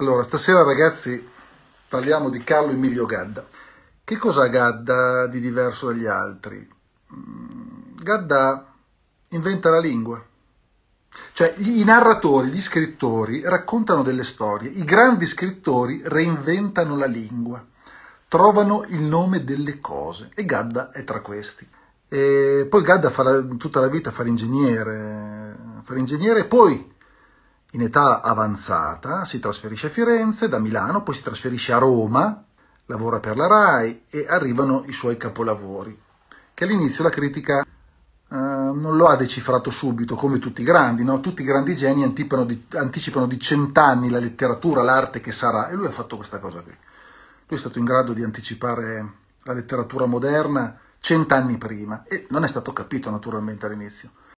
Allora, stasera ragazzi parliamo di Carlo Emilio Gadda. Che cosa ha Gadda di diverso dagli altri? Mm, Gadda inventa la lingua. Cioè, i narratori, gli scrittori raccontano delle storie, i grandi scrittori reinventano la lingua, trovano il nome delle cose e Gadda è tra questi. E poi Gadda farà tutta la vita fare ingegnere, fare ingegnere e poi in età avanzata, si trasferisce a Firenze, da Milano, poi si trasferisce a Roma, lavora per la RAI e arrivano i suoi capolavori, che all'inizio la critica eh, non lo ha decifrato subito, come tutti i grandi, no? tutti i grandi geni anticipano di, anticipano di cent'anni la letteratura, l'arte che sarà, e lui ha fatto questa cosa qui. Lui è stato in grado di anticipare la letteratura moderna cent'anni prima e non è stato capito naturalmente all'inizio.